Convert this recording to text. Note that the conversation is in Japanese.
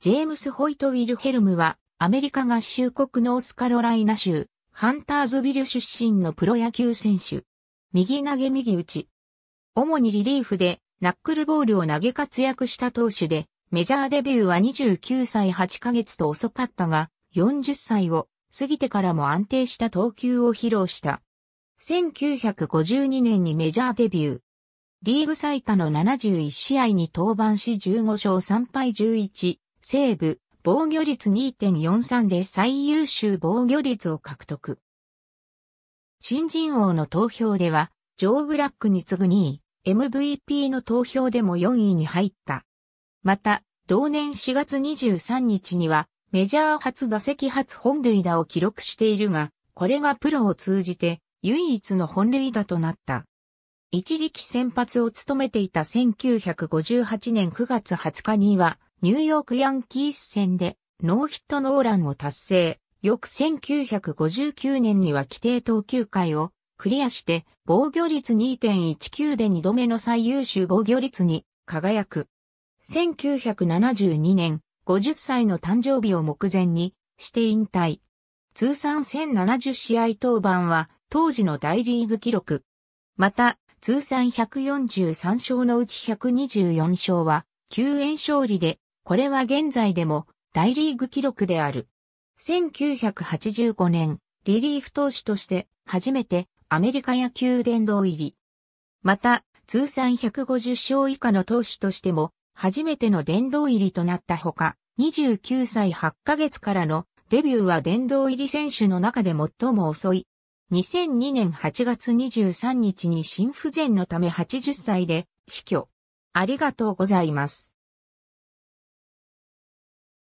ジェームス・ホイト・ウィルヘルムは、アメリカ合衆国ノースカロライナ州、ハンターズビル出身のプロ野球選手。右投げ右打ち。主にリリーフで、ナックルボールを投げ活躍した投手で、メジャーデビューは29歳8ヶ月と遅かったが、40歳を過ぎてからも安定した投球を披露した。1952年にメジャーデビュー。リーグ最多の71試合に登板し15勝3敗11西部、防御率2.43で最優秀防御率を獲得。新人王の投票では、ジョー・ブラックに次ぐ2位、MVP の投票でも4位に入った。また、同年4月23日には、メジャー初打席初本塁打を記録しているが、これがプロを通じて唯一の本塁打となった。一時期先発を務めていた1958年9月20日には、ニューヨークヤンキース戦でノーヒットノーランを達成。翌1959年には規定投球回をクリアして防御率2.19で2度目の最優秀防御率に輝く。1972年50歳の誕生日を目前にして引退。通算1070試合登板は当時の大リーグ記録。また通算143勝のうち124勝は救援勝利でこれは現在でも大リーグ記録である。1985年、リリーフ投手として初めてアメリカ野球殿堂入り。また、通算150勝以下の投手としても初めての殿堂入りとなったほか、29歳8ヶ月からのデビューは殿堂入り選手の中で最も遅い。2002年8月23日に心不全のため80歳で死去。ありがとうございます。